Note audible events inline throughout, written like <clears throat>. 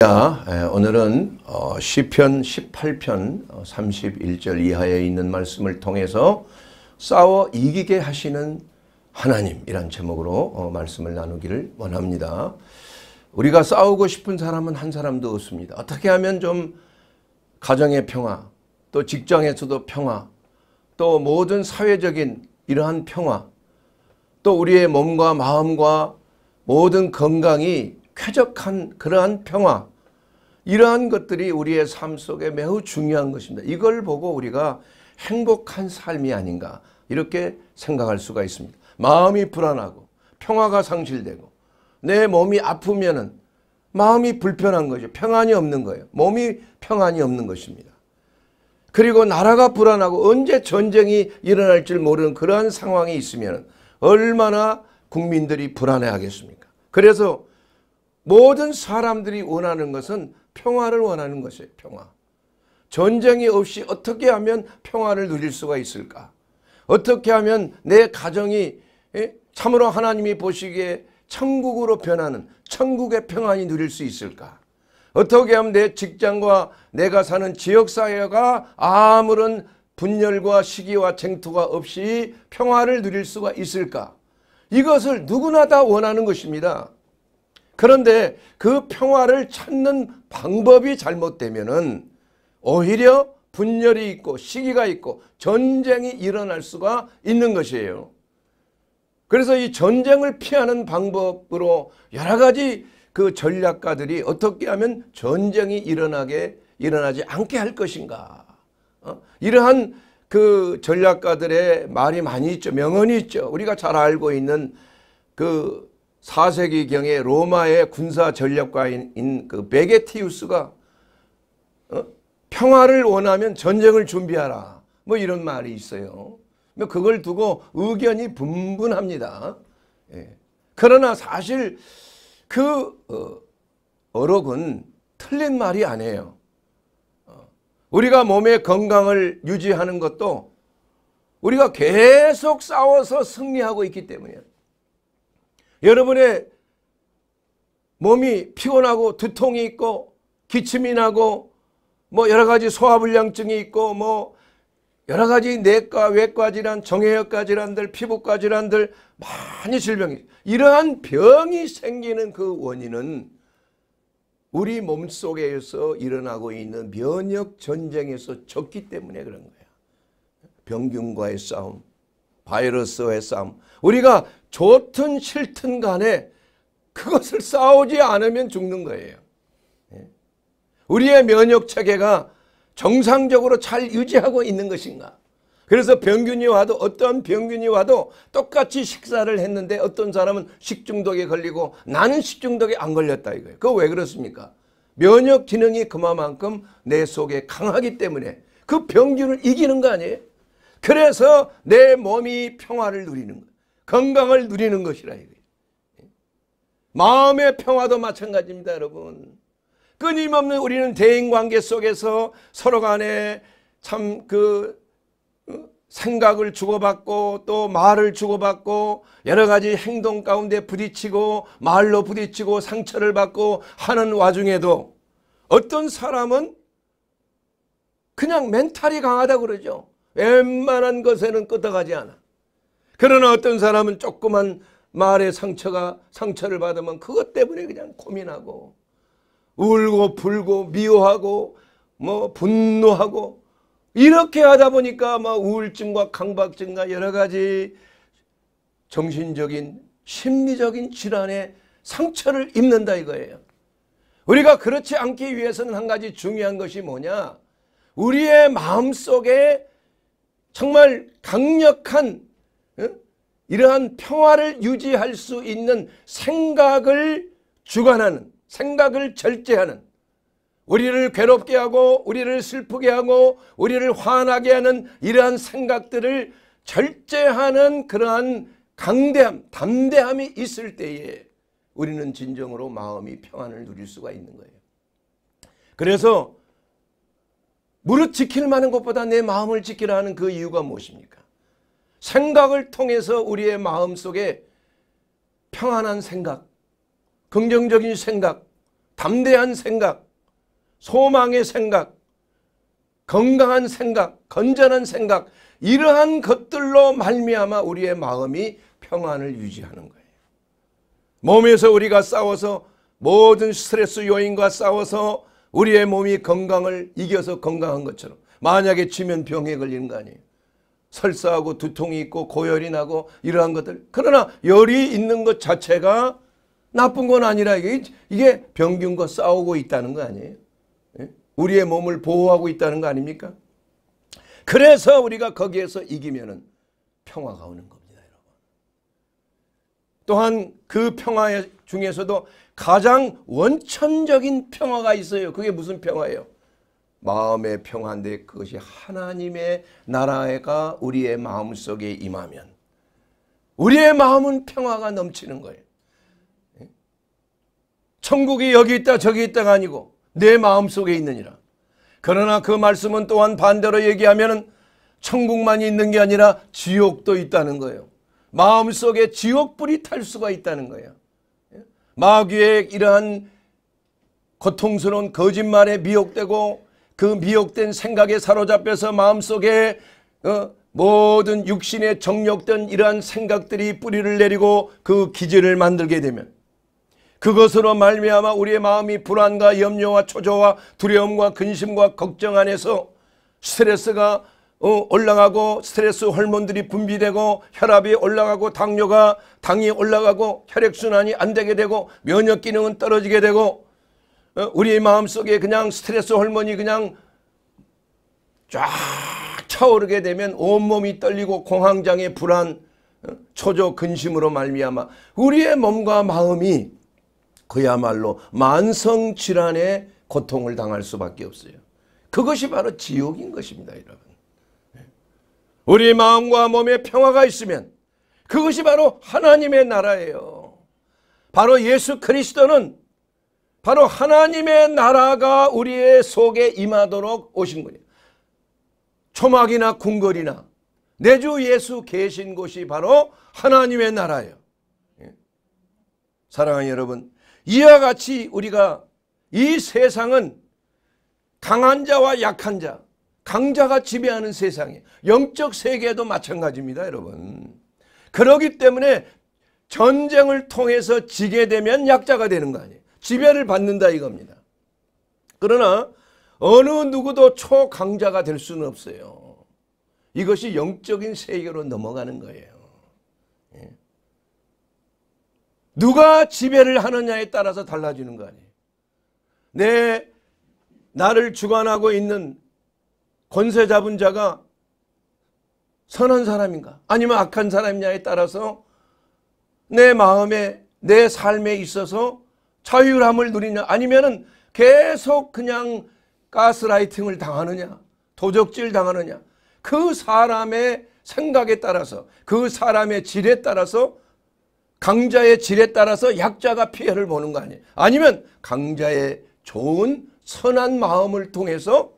자, 예, 오늘은 어, 시편 18편 31절 어, 이하에 있는 말씀을 통해서 싸워 이기게 하시는 하나님이란 제목으로 어, 말씀을 나누기를 원합니다. 우리가 싸우고 싶은 사람은 한 사람도 없습니다. 어떻게 하면 좀 가정의 평화, 또 직장에서도 평화, 또 모든 사회적인 이러한 평화, 또 우리의 몸과 마음과 모든 건강이 쾌적한 그러한 평화 이러한 것들이 우리의 삶 속에 매우 중요한 것입니다. 이걸 보고 우리가 행복한 삶이 아닌가 이렇게 생각할 수가 있습니다. 마음이 불안하고 평화가 상실되고 내 몸이 아프면은 마음이 불편한 거죠. 평안이 없는 거예요. 몸이 평안이 없는 것입니다. 그리고 나라가 불안하고 언제 전쟁이 일어날 지 모르는 그러한 상황이 있으면 얼마나 국민들이 불안해하겠습니까? 그래서 모든 사람들이 원하는 것은 평화를 원하는 것이에요. 평화. 전쟁이 없이 어떻게 하면 평화를 누릴 수가 있을까? 어떻게 하면 내 가정이 예? 참으로 하나님이 보시기에 천국으로 변하는 천국의 평안이 누릴 수 있을까? 어떻게 하면 내 직장과 내가 사는 지역사회가 아무런 분열과 시기와 쟁투가 없이 평화를 누릴 수가 있을까? 이것을 누구나 다 원하는 것입니다. 그런데 그 평화를 찾는 방법이 잘못되면은 오히려 분열이 있고 시기가 있고 전쟁이 일어날 수가 있는 것이에요. 그래서 이 전쟁을 피하는 방법으로 여러 가지 그 전략가들이 어떻게 하면 전쟁이 일어나게 일어나지 않게 할 것인가. 어? 이러한 그 전략가들의 말이 많이 있죠. 명언이 있죠. 우리가 잘 알고 있는 그 4세기경에 로마의 군사 전략가인 그 베게티우스가 어? 평화를 원하면 전쟁을 준비하라. 뭐 이런 말이 있어요. 뭐 그걸 두고 의견이 분분합니다. 예. 그러나 사실 그 어, 어록은 틀린 말이 아니에요. 어. 우리가 몸의 건강을 유지하는 것도 우리가 계속 싸워서 승리하고 있기 때문이에요. 여러분의 몸이 피곤하고 두통이 있고 기침이 나고 뭐 여러 가지 소화불량증이 있고 뭐 여러 가지 내과 외과 질환 정형외과 질환들 피부과 질환들 많이 질병이 이러한 병이 생기는 그 원인은 우리 몸속에서 일어나고 있는 면역 전쟁에서 졌기 때문에 그런 거야. 병균과의 싸움, 바이러스와의 싸움. 우리가 좋든 싫든 간에 그것을 싸우지 않으면 죽는 거예요. 예. 우리의 면역 체계가 정상적으로 잘 유지하고 있는 것인가? 그래서 병균이 와도 어떤 병균이 와도 똑같이 식사를 했는데 어떤 사람은 식중독에 걸리고 나는 식중독에 안 걸렸다 이거예요. 그거 왜 그렇습니까? 면역 기능이 그만큼 내 속에 강하기 때문에 그 병균을 이기는 거 아니에요? 그래서 내 몸이 평화를 누리는 거예요. 건강을 누리는 것이라 이거예요. 마음의 평화도 마찬가지입니다 여러분. 끊임없는 우리는 대인관계 속에서 서로 간에 참그 어, 생각을 주고받고 또 말을 주고받고 여러 가지 행동 가운데 부딪히고 말로 부딪히고 상처를 받고 하는 와중에도 어떤 사람은 그냥 멘탈이 강하다 그러죠. 웬만한 것에는 끄떡하지 않아. 그러나 어떤 사람은 조그만 말에 상처가 상처를 받으면 그것 때문에 그냥 고민하고 울고 불고 미워하고 뭐 분노하고 이렇게 하다 보니까 막 우울증과 강박증과 여러 가지 정신적인 심리적인 질환에 상처를 입는다 이거예요. 우리가 그렇지 않기 위해서는 한 가지 중요한 것이 뭐냐? 우리의 마음속에 정말 강력한 예? 이러한 평화를 유지할 수 있는 생각을 주관하는 생각을 절제하는 우리를 괴롭게 하고 우리를 슬프게 하고 우리를 화나게 하는 이러한 생각들을 절제하는 그러한 강대함 담대함이 있을 때에 우리는 진정으로 마음이 평안을 누릴 수가 있는 거예요. 그래서 무릇 지킬 만한 것보다 내 마음을 지키라 하는 그 이유가 무엇입니까? 생각을 통해서 우리의 마음속에 평안한 생각, 긍정적인 생각, 담대한 생각, 소망의 생각, 건강한 생각, 건전한 생각 이러한 것들로 말미암아 우리의 마음이 평안을 유지하는 거예요. 몸에서 우리가 싸워서 모든 스트레스 요인과 싸워서 우리의 몸이 건강을 이겨서 건강한 것처럼 만약에 치면 병에 걸리는 거 아니에요. 설사하고 두통이 있고 고열이 나고 이러한 것들. 그러나 열이 있는 것 자체가 나쁜 건 아니라 이게, 이게 병균과 싸우고 있다는 거 아니에요. 예? 우리의 몸을 보호하고 있다는 거 아닙니까? 그래서 우리가 거기에서 이기면 평화가 오는 겁니다, 여러분. 또한 그 평화 중에서도 가장 원천적인 평화가 있어요. 그게 무슨 평화예요? 마음의 평안데 그것이 하나님의 나라가 우리의 마음 속에 임하면 우리의 마음은 평화가 넘치는 거예요. 예? 천국이 여기 있다 저기 있다가 아니고 내 마음 속에 있느니라. 그러나 그 말씀은 또한 반대로 얘기하면 천국만 있는 게 아니라 지옥도 있다는 거예요. 마음 속에 지옥불이 탈 수가 있다는 거예요. 예? 마귀의 이러한 고통스러운 거짓말에 미혹되고 그 미혹된 생각에 사로잡혀서 마음속에 어, 모든 육신에 정력된 이러한 생각들이 뿌리를 내리고 그 기질을 만들게 되면 그것으로 말미암아 우리의 마음이 불안과 염려와 초조와 두려움과 근심과 걱정 안에서 스트레스가 어, 올라가고 스트레스 호르몬들이 분비되고 혈압이 올라가고 당뇨가 당이 올라가고 혈액순환이 안 되게 되고 면역 기능은 떨어지게 되고 어, 우리의 마음속에 그냥 스트레스 호르몬이 그냥 쫙 차오르게 되면 온몸이 떨리고 공황장애 불안 어, 초조 근심으로 말미암아 우리의 몸과 마음이 그야말로 만성질환의 고통을 당할 수밖에 없어요. 그것이 바로 지옥인 것입니다. 여러분. 예. 우리 마음과 몸에 평화가 있으면 그것이 바로 하나님의 나라예요. 바로 예수 그리스도는 바로 하나님의 나라가 우리의 속에 임하도록 오신 거예요. 초막이나 궁궐이나 내주 예수 계신 곳이 바로 하나님의 나라예요. 예. 사랑하는 여러분, 이와 같이 우리가 이 세상은 강한 자와 약한 자, 강자가 지배하는 세상에 영적 세계도 마찬가지입니다, 여러분. 그러기 때문에 전쟁을 통해서 지게 되면 약자가 되는 거 아니에요. 지배를 받는다 이겁니다. 그러나 어느 누구도 초강자가 될 수는 없어요. 이것이 영적인 세계로 넘어가는 거예요. 예. 누가 지배를 하느냐에 따라서 달라지는 거 아니에요. 내 나를 주관하고 있는 권세 잡은 자가 선한 사람인가 아니면 악한 사람이냐에 따라서 내 마음에 내 삶에 있어서 자유함을 누리냐 아니면은 계속 그냥 가스라이팅을 당하느냐 도적질 당하느냐 그 사람의 생각에 따라서 그 사람의 질에 따라서 강자의 질에 따라서 약자가 피해를 보는 거 아니에요. 아니면 강자의 좋은 선한 마음을 통해서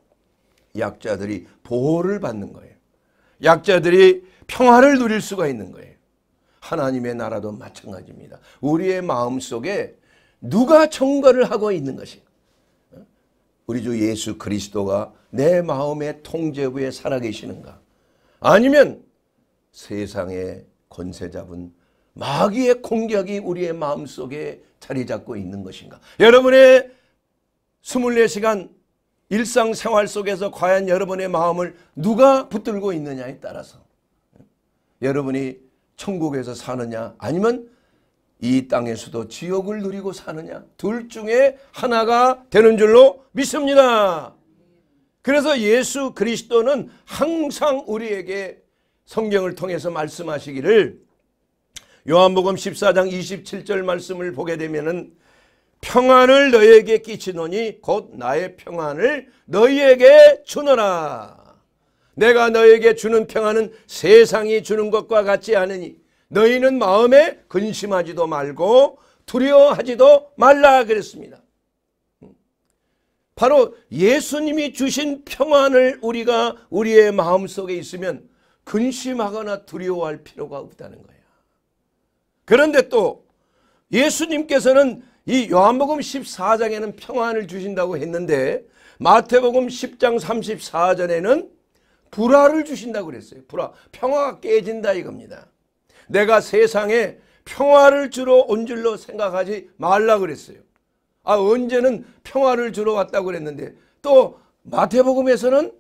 약자들이 보호를 받는 거예요. 약자들이 평화를 누릴 수가 있는 거예요. 하나님의 나라도 마찬가지입니다. 우리의 마음속에 누가 청거를 하고 있는 것이 우리 주 예수 그리스도가 내 마음의 통제 후에 살아계시는가 아니면 세상의 권세 잡은 마귀의 공격이 우리의 마음속에 자리 잡고 있는 것인가 여러분의 24시간 일상생활 속에서 과연 여러분의 마음을 누가 붙들고 있느냐에 따라서 여러분이 천국에서 사느냐 아니면 이 땅에서도 지옥을 누리고 사느냐? 둘 중에 하나가 되는 줄로 믿습니다. 그래서 예수 그리스도는 항상 우리에게 성경을 통해서 말씀하시기를 요한복음 14장 27절 말씀을 보게 되면은 평안을 너희에게 끼치노니 곧 나의 평안을 너희에게 주노라. 내가 너에게 주는 평안은 세상이 주는 것과 같지 않으니 너희는 마음에 근심하지도 말고 두려워하지도 말라 그랬습니다. 바로 예수님이 주신 평안을 우리가 우리의 마음속에 있으면 근심하거나 두려워할 필요가 없다는 거예요. 그런데 또 예수님께서는 이 요한복음 14장에는 평안을 주신다고 했는데 마태복음 10장 34절에는 불화를 주신다고 그랬어요. 불화, 평화가 깨진다 이겁니다. 내가 세상에 평화를 주러 온 줄로 생각하지 말라 그랬어요. 아 언제는 평화를 주러 왔다고 그랬는데 또 마태복음에서는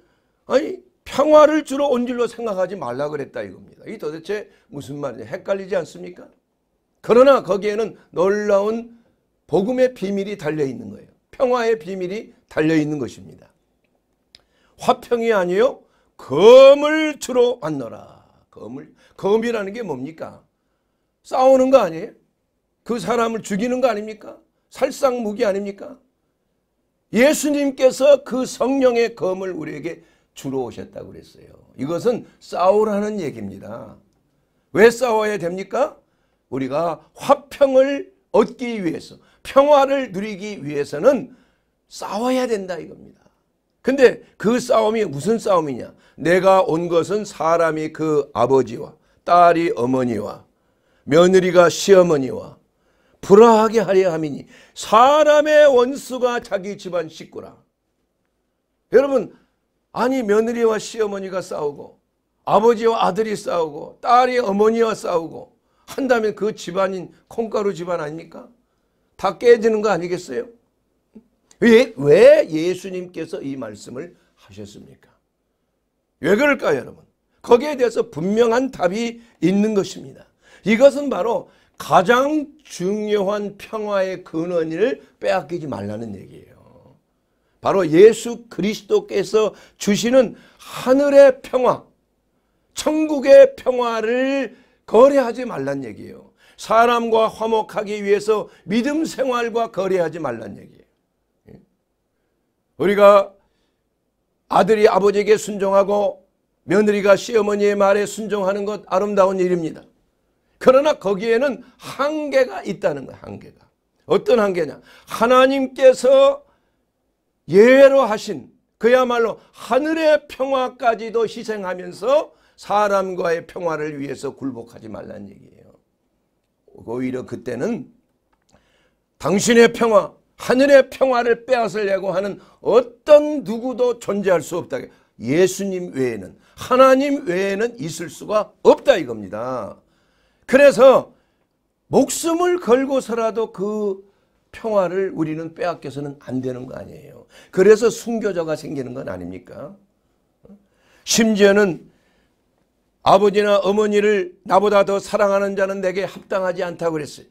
아니 평화를 주러 온 줄로 생각하지 말라 그랬다 이겁니다. 이 도대체 무슨 말이냐 헷갈리지 않습니까? 그러나 거기에는 놀라운 복음의 비밀이 달려 있는 거예요. 평화의 비밀이 달려 있는 것입니다. 화평이 아니요 검을 주러 왔노라. 검물거이라는게 뭡니까? 싸우는 거 아니에요? 그 사람을 죽이는 거 아닙니까? 살상무기 아닙니까? 예수님께서 그 성령의 검을 우리에게 주러 오셨다고 그랬어요. 이것은 싸우라는 얘기입니다. 왜 싸워야 됩니까? 우리가 화평을 얻기 위해서 평화를 누리기 위해서는 싸워야 된다 이겁니다. 근데 그 싸움이 무슨 싸움이냐? 내가 온 것은 사람이 그 아버지와 딸이 어머니와 며느리가 시어머니와 불화하게 하려 함이니 사람의 원수가 자기 집안 식구라. 여러분 아니 며느리와 시어머니가 싸우고 아버지와 아들이 싸우고 딸이 어머니와 싸우고 한다면 그 집안인 콩가루 집안 아닙니까? 다 깨지는 거 아니겠어요? 왜, 왜 예수님께서 이 말씀을 하셨습니까? 왜 그럴까요 여러분? 거기에 대해서 분명한 답이 있는 것입니다. 이것은 바로 가장 중요한 평화의 근원을 빼앗기지 말라는 얘기예요. 바로 예수 그리스도께서 주시는 하늘의 평화, 천국의 평화를 거래하지 말란 얘기예요. 사람과 화목하기 위해서 믿음 생활과 거래하지 말란 얘기예요. 우리가 아들이 아버지에게 순종하고 며느리가 시어머니의 말에 순종하는 것 아름다운 일입니다. 그러나 거기에는 한계가 있다는 거예요. 한계가. 어떤 한계냐. 하나님께서 예외로 하신 그야말로 하늘의 평화까지도 희생하면서 사람과의 평화를 위해서 굴복하지 말란 얘기예요. 오히려 그때는 당신의 평화 하늘의 평화를 빼앗으려고 하는 어떤 누구도 존재할 수 없다. 예수님 외에는 하나님 외에는 있을 수가 없다 이겁니다. 그래서 목숨을 걸고서라도 그 평화를 우리는 빼앗겨서는 안 되는 거 아니에요. 그래서 순교자가 생기는 건 아닙니까? 심지어는 아버지나 어머니를 나보다 더 사랑하는 자는 내게 합당하지 않다고 그랬어요.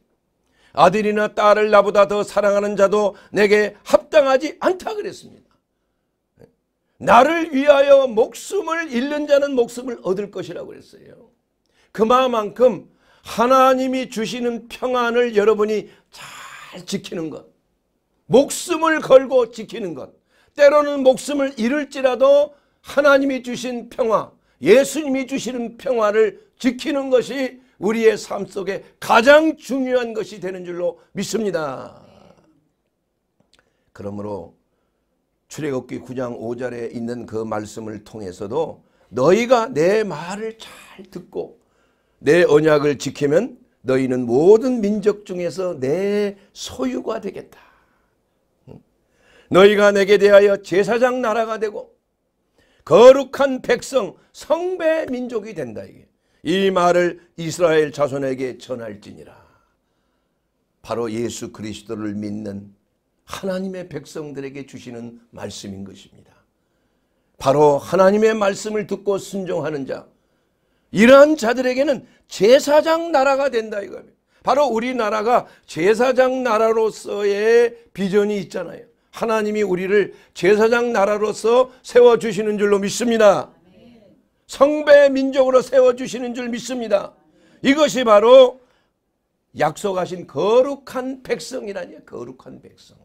아들이나 딸을 나보다 더 사랑하는 자도 내게 합당하지 않다 그랬습니다. 나를 위하여 목숨을 잃는 자는 목숨을 얻을 것이라고 그랬어요. 그만큼 하나님이 주시는 평안을 여러분이 잘 지키는 것. 목숨을 걸고 지키는 것. 때로는 목숨을 잃을지라도 하나님이 주신 평화, 예수님이 주시는 평화를 지키는 것이 우리의 삶 속에 가장 중요한 것이 되는 줄로 믿습니다. 그러므로 출애굽기 9장 5절에 있는 그 말씀을 통해서도 너희가 내 말을 잘 듣고 내 언약을 지키면 너희는 모든 민족 중에서 내 소유가 되겠다. 너희가 내게 대하여 제사장 나라가 되고 거룩한 백성 성배 민족이 된다 이게. 이 말을 이스라엘 자손에게 전할지니라. 바로 예수 그리스도를 믿는 하나님의 백성들에게 주시는 말씀인 것입니다. 바로 하나님의 말씀을 듣고 순종하는 자 이러한 자들에게는 제사장 나라가 된다 이거예요. 바로 우리나라가 제사장 나라로서의 비전이 있잖아요. 하나님이 우리를 제사장 나라로서 세워주시는 줄로 믿습니다. 성배 민족으로 세워주시는 줄 믿습니다. 이것이 바로 약속하신 거룩한 백성이라니요. 거룩한 백성.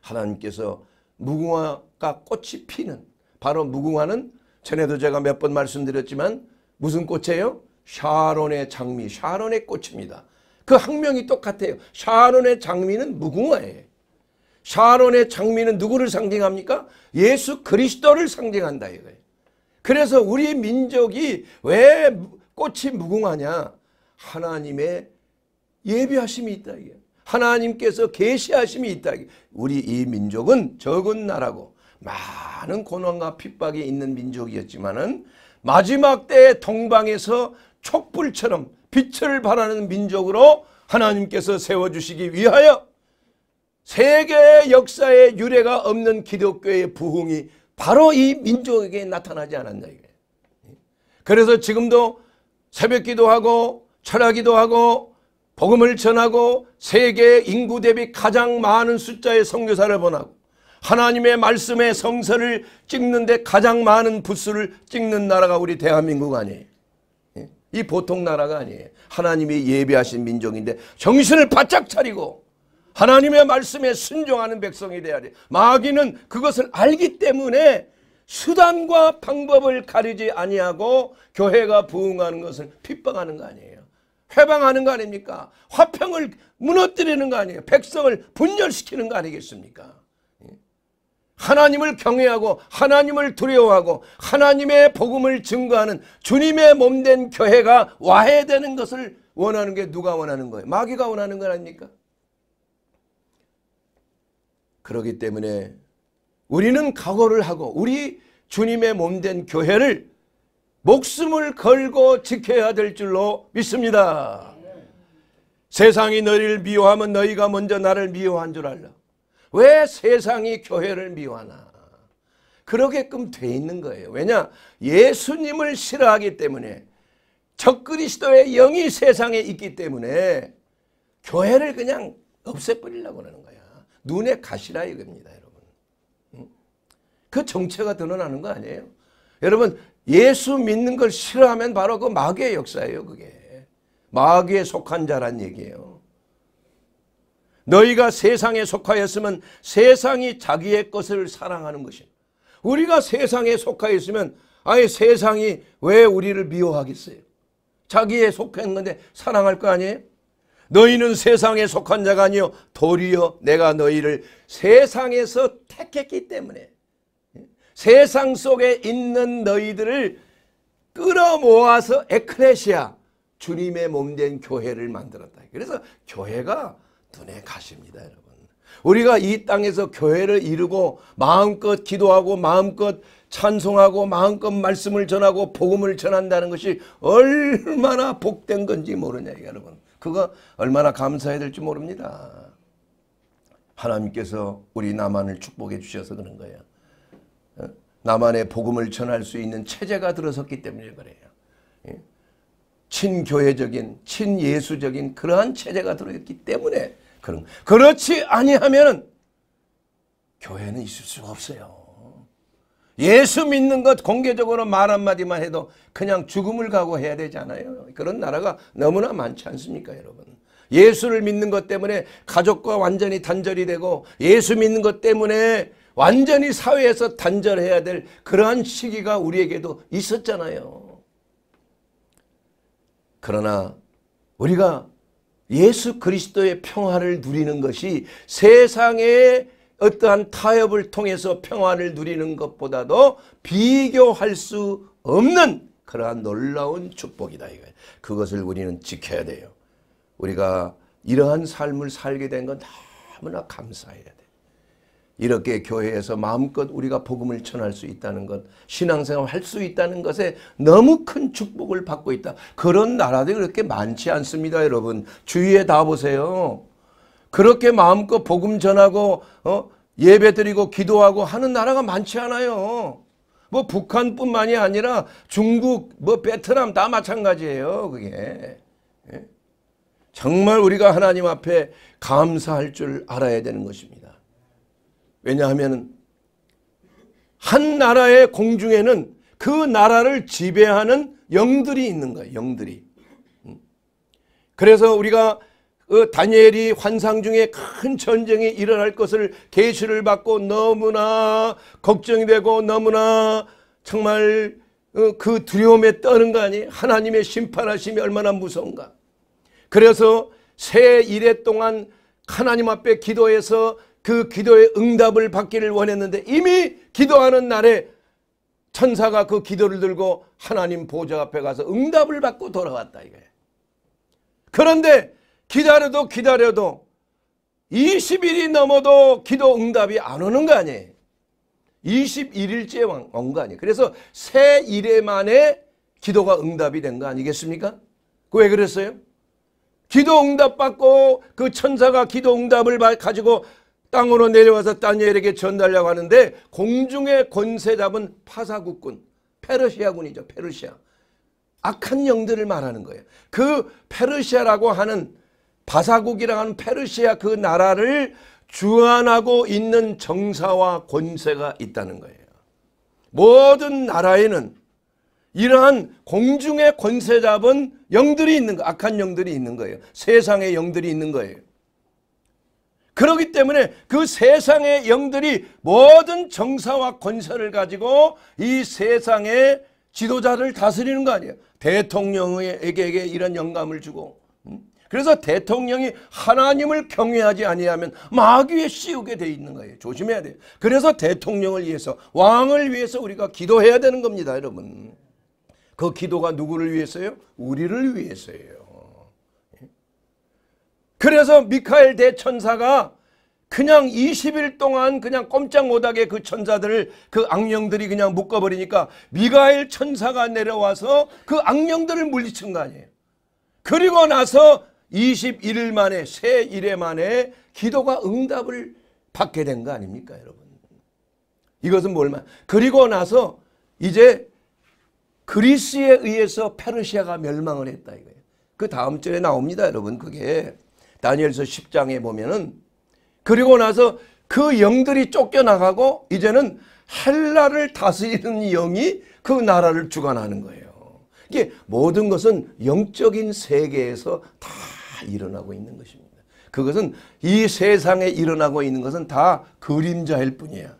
하나님께서 무궁화가 꽃이 피는 바로 무궁화는 전에도 제가 몇 번 말씀드렸지만 무슨 꽃이에요? 샤론의 장미, 샤론의 꽃입니다. 그 학명이 똑같아요. 샤론의 장미는 무궁화예요. 샤론의 장미는 누구를 상징합니까? 예수 그리스도를 상징한다 이거예요. 그래서 우리 민족이 왜 꽃이 무궁하냐? 하나님의 예비하심이 있다 이게. 하나님께서 계시하심이 있다. 이게. 우리 이 민족은 적은 나라고 많은 고난과 핍박이 있는 민족이었지만은 마지막 때의 동방에서 촛불처럼 빛을 발하는 민족으로 하나님께서 세워주시기 위하여 세계 역사에 유례가 없는 기독교의 부흥이 바로 이 민족에게 나타나지 않았냐 이게. 그래서 지금도 새벽 기도하고 철학 기도하고 복음을 전하고 세계 인구 대비 가장 많은 숫자의 선교사를 보내고 하나님의 말씀의 성서를 찍는데 가장 많은 부수를 찍는 나라가 우리 대한민국 아니에요. 이 보통 나라가 아니에요. 하나님이 예배하신 민족인데 정신을 바짝 차리고 하나님의 말씀에 순종하는 백성이 되어야 돼. 마귀는 그것을 알기 때문에 수단과 방법을 가리지 아니하고 교회가 부흥하는 것을 핍박하는 거 아니에요. 회방하는 거 아닙니까? 화평을 무너뜨리는 거 아니에요. 백성을 분열시키는 거 아니겠습니까? 하나님을 경외하고 하나님을 두려워하고 하나님의 복음을 증거하는 주님의 몸 된 교회가 와해되는 것을 원하는 게 누가 원하는 거예요? 마귀가 원하는 거 아닙니까? 그러기 때문에 우리는 각오를 하고 우리 주님의 몸된 교회를 목숨을 걸고 지켜야 될 줄로 믿습니다. 세상이 너희를 미워하면 너희가 먼저 나를 미워한 줄 알라. 왜 세상이 교회를 미워하나? 그러게끔 돼 있는 거예요. 왜냐? 예수님을 싫어하기 때문에 적그리스도의 영이 세상에 있기 때문에 교회를 그냥 없애버리려고 그러는 거예요. 눈에 가시라 이겁니다. 여러분. 그 정체가 드러나는 거 아니에요? 여러분 예수 믿는 걸 싫어하면 바로 그 마귀의 역사예요. 그게. 마귀에 속한 자란 얘기예요. 너희가 세상에 속하였으면 세상이 자기의 것을 사랑하는 것입니다. 우리가 세상에 속하였으면 아예 세상이 왜 우리를 미워하겠어요? 자기에 속한 건데 사랑할 거 아니에요? 너희는 세상에 속한 자가 아니요 도리어 내가 너희를 세상에서 택했기 때문에 예? 세상 속에 있는 너희들을 끌어모아서 에클레시아 주님의 몸 된 교회를 만들었다. 그래서 교회가 눈에 가십니다 여러분. 우리가 이 땅에서 교회를 이루고 마음껏 기도하고 마음껏 찬송하고 마음껏 말씀을 전하고 복음을 전한다는 것이 얼마나 복된 건지 모르냐 여러분. 그거 얼마나 감사해야 될지 모릅니다. 하나님께서 우리 남한을 축복해 주셔서 그런 거예요. 남한의 어? 복음을 전할 수 있는 체제가 들어섰기 때문에 그래요. 예? 친교회적인 친예수적인 그러한 체제가 들어있기 때문에 그런 그렇지 아니하면 교회는 있을 수가 없어요. 예수 믿는 것 공개적으로 말 한마디만 해도 그냥 죽음을 각오해야 되잖아요. 그런 나라가 너무나 많지 않습니까 여러분. 예수를 믿는 것 때문에 가족과 완전히 단절이 되고 예수 믿는 것 때문에 완전히 사회에서 단절해야 될 그러한 시기가 우리에게도 있었잖아요. 그러나 우리가 예수 그리스도의 평화를 누리는 것이 세상에 어떠한 타협을 통해서 평화를 누리는 것보다도 비교할 수 없는 그러한 놀라운 축복이다 이거예요. 그것을 우리는 지켜야 돼요. 우리가 이러한 삶을 살게 된 건 너무나 감사해야 돼. 이렇게 교회에서 마음껏 우리가 복음을 전할 수 있다는 것, 신앙생활 할 수 있다는 것에 너무 큰 축복을 받고 있다. 그런 나라들이 그렇게 많지 않습니다, 여러분. 주위에 다 보세요. 그렇게 마음껏 복음 전하고 어? 예배드리고 기도하고 하는 나라가 많지 않아요. 뭐 북한뿐만이 아니라 중국, 뭐 베트남 다 마찬가지예요. 그게. 예? 정말 우리가 하나님 앞에 감사할 줄 알아야 되는 것입니다. 왜냐하면 한 나라의 공중에는 그 나라를 지배하는 영들이 있는 거예요. 영들이. 음. 그래서 우리가 어, 다니엘이 환상 중에 큰 전쟁이 일어날 것을 계시를 받고 너무나 걱정이 되고 너무나 정말 어, 그 두려움에 떠는 거 아니에요? 하나님의 심판하심이 얼마나 무서운가. 그래서 새 일해 동안 하나님 앞에 기도해서 그 기도의 응답을 받기를 원했는데 이미 기도하는 날에 천사가 그 기도를 들고 하나님 보좌 앞에 가서 응답을 받고 돌아왔다 이거예요. 그런데 기다려도 기다려도 20일이 넘어도 기도 응답이 안 오는 거 아니에요. 21일째 온 거 아니에요. 그래서 새 일에 만의 기도가 응답이 된 거 아니겠습니까? 그 왜 그랬어요? 기도 응답 받고 그 천사가 기도 응답을 가지고 땅으로 내려와서 다니엘에게 전달하려고 하는데 공중의 권세 답은 파사국군 페르시아군이죠. 페르시아. 악한 영들을 말하는 거예요. 그 페르시아라고 하는 바사국이라 하는 페르시아 그 나라를 주안하고 있는 정사와 권세가 있다는 거예요. 모든 나라에는 이러한 공중의 권세 잡은 영들이 있는 거, 악한 영들이 있는 거예요. 세상의 영들이 있는 거예요. 그렇기 때문에 그 세상의 영들이 모든 정사와 권세를 가지고 이 세상의 지도자를 다스리는 거 아니에요. 대통령에게 이런 영감을 주고 그래서 대통령이 하나님을 경외하지 아니하면 마귀에 씌우게 돼 있는 거예요. 조심해야 돼요. 그래서 대통령을 위해서 왕을 위해서 우리가 기도해야 되는 겁니다. 여러분. 그 기도가 누구를 위해서요? 우리를 위해서예요. 그래서 미카엘 대천사가 그냥 20일 동안 그냥 꼼짝 못하게 그 천사들을 그 악령들이 그냥 묶어버리니까 미가엘 천사가 내려와서 그 악령들을 물리친 거 아니에요. 그리고 나서 21일 만에 새 일에 만에 기도가 응답을 받게 된 거 아닙니까 여러분. 이것은 뭘말 그리고 나서 이제 그리스에 의해서 페르시아가 멸망을 했다 이거예요. 그 다음 절에 나옵니다 여러분 그게 다니엘서 10장에 보면은 그리고 나서 그 영들이 쫓겨나가고 이제는 헬라를 다스리는 영이 그 나라를 주관하는 거예요. 이게 모든 것은 영적인 세계에서 다 일어나고 있는 것입니다. 그것은 이 세상에 일어나고 있는 것은 다 그림자일 뿐이야.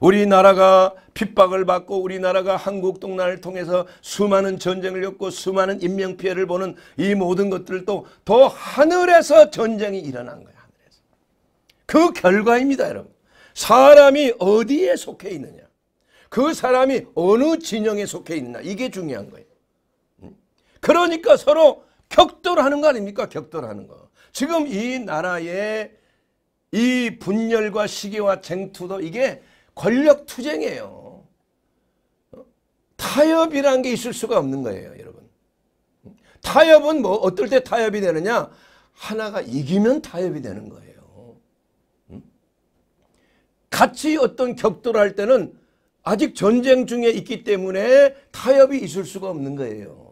우리나라가 핍박을 받고 우리나라가 한국 동란을 통해서 수많은 전쟁을 겪고 수많은 인명피해를 보는 이 모든 것들도 더 하늘에서 전쟁이 일어난 거야. 하늘에서. 그 결과입니다. 여러분. 사람이 어디에 속해 있느냐. 그 사람이 어느 진영에 속해 있느냐. 이게 중요한 거예요. 음. 그러니까 서로 격돌하는 거 아닙니까? 격돌하는 거. 지금 이 나라의 이 분열과 시기와쟁투도 이게 권력 투쟁이에요. 타협이라게 있을 수가 없는 거예요, 여러분. 타협은 뭐 어떨 때 타협이 되느냐? 하나가 이기면 타협이 되는 거예요. 같이 어떤 격돌할 때는 아직 전쟁 중에 있기 때문에 타협이 있을 수가 없는 거예요.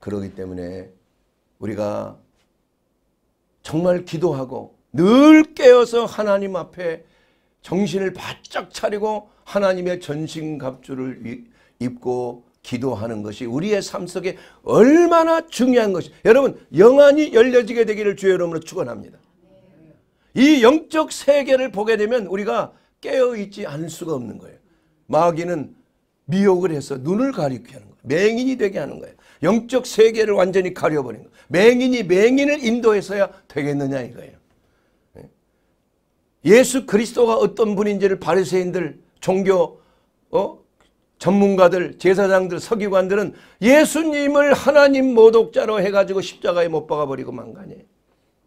그러기 때문에 우리가 정말 기도하고 늘 깨어서 하나님 앞에 정신을 바짝 차리고 하나님의 전신갑주를 입고 기도하는 것이 우리의 삶 속에 얼마나 중요한 것이 여러분 영안이 열려지게 되기를 주의 이름으로 축원합니다. 이 영적 세계를 보게 되면 우리가 깨어있지 않을 수가 없는 거예요. 마귀는 미혹을 해서 눈을 가리게 하는 거예요. 맹인이 되게 하는 거예요. 영적 세계를 완전히 가려버린 거. 맹인이 맹인을 인도해서야 되겠느냐 이거예요. 예. 예수 그리스도가 어떤 분인지를 바리새인들, 종교 어? 전문가들, 제사장들, 서기관들은 예수님을 하나님 모독자로 해가지고 십자가에 못 박아버리고 망가니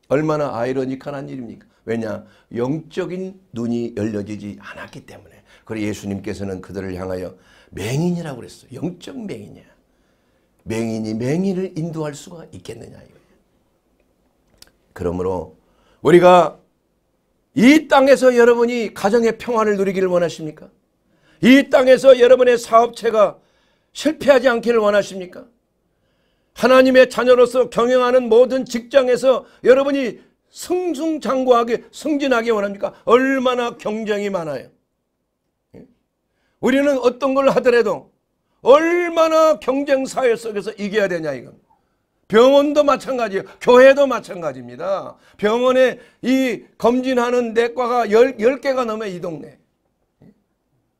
얼마나 아이러니한 일입니까? 왜냐? 영적인 눈이 열려지지 않았기 때문에. 그리 예수님께서는 그들을 향하여 맹인이라고 그랬어요. 영적 맹인이야. 맹인이 맹인을 인도할 수가 있겠느냐 이거예요. 그러므로 우리가 이 땅에서 여러분이 가정의 평화를 누리기를 원하십니까? 이 땅에서 여러분의 사업체가 실패하지 않기를 원하십니까? 하나님의 자녀로서 경영하는 모든 직장에서 여러분이 승승장구하게 승진하게 원합니까? 얼마나 경쟁이 많아요. 예? 우리는 어떤 걸 하더라도 얼마나 경쟁 사회 속에서 이겨야 되냐 이건. 병원도 마찬가지예요. 교회도 마찬가지입니다. 병원에 이 검진하는 내과가 10, 10개가 넘어요. 이 동네.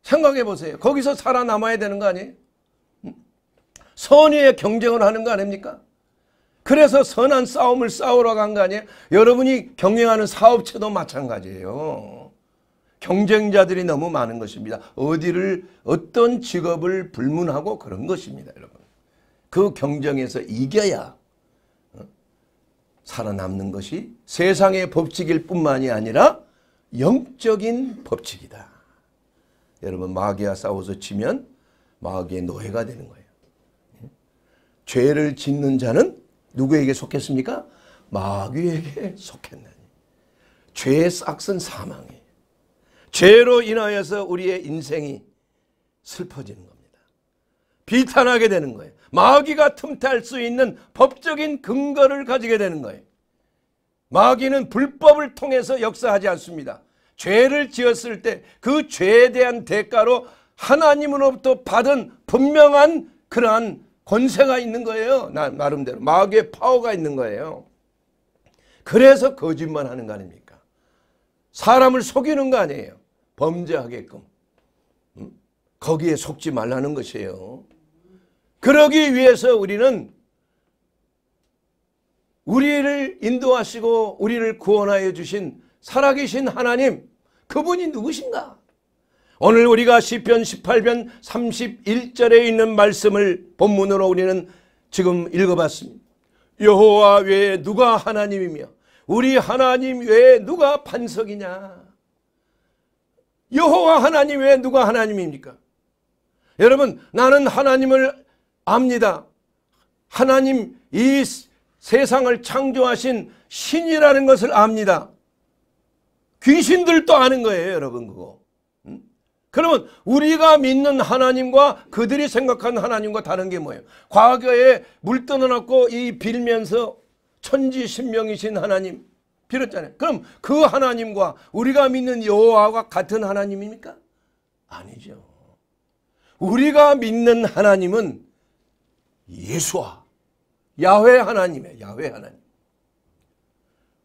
생각해 보세요. 거기서 살아남아야 되는 거 아니에요? 음. 선의의 경쟁을 하는 거 아닙니까? 그래서 선한 싸움을 싸우러 간 거 아니에요? 여러분이 경영하는 사업체도 마찬가지예요. 경쟁자들이 너무 많은 것입니다. 어디를 어떤 직업을 불문하고 그런 것입니다. 여러분. 그 경쟁에서 이겨야 어, 살아남는 것이 세상의 법칙일 뿐만이 아니라 영적인 법칙이다. 여러분 마귀와 싸워서 치면 마귀의 노예가 되는 거예요. 죄를 짓는 자는 누구에게 속했습니까? 마귀에게 속했나니. 죄의 싹은 사망이에요. 죄로 인하여서 우리의 인생이 슬퍼지는 겁니다. 비탄하게 되는 거예요. 마귀가 틈탈 수 있는 법적인 근거를 가지게 되는 거예요. 마귀는 불법을 통해서 역사하지 않습니다. 죄를 지었을 때 그 죄에 대한 대가로 하나님으로부터 받은 분명한 그러한 권세가 있는 거예요. 나, 나름대로 마귀의 파워가 있는 거예요. 그래서 거짓말 하는 거 아닙니까? 사람을 속이는 거 아니에요. 범죄하게끔 음? 거기에 속지 말라는 것이에요. 그러기 위해서 우리는 우리를 인도하시고 우리를 구원하여 주신 살아계신 하나님 그분이 누구신가? 오늘 우리가 시편 18편 31절에 있는 말씀을 본문으로 우리는 지금 읽어봤습니다. 여호와 외에 누가 하나님이며 우리 하나님 외에 누가 반석이냐? 여호와 하나님 외에 누가 하나님입니까? 여러분 나는 하나님을 압니다. 하나님 이 세상을 창조하신 신이라는 것을 압니다. 귀신들도 아는 거예요 여러분 그거. 그러면 우리가 믿는 하나님과 그들이 생각하는 하나님과 다른 게 뭐예요? 과거에 물 떠나놨고 이 빌면서 천지신명이신 하나님 빌었잖아요. 그럼 그 하나님과 우리가 믿는 여호와와 같은 하나님입니까? 아니죠. 우리가 믿는 하나님은 예수와 야훼 하나님의 야훼 하나님.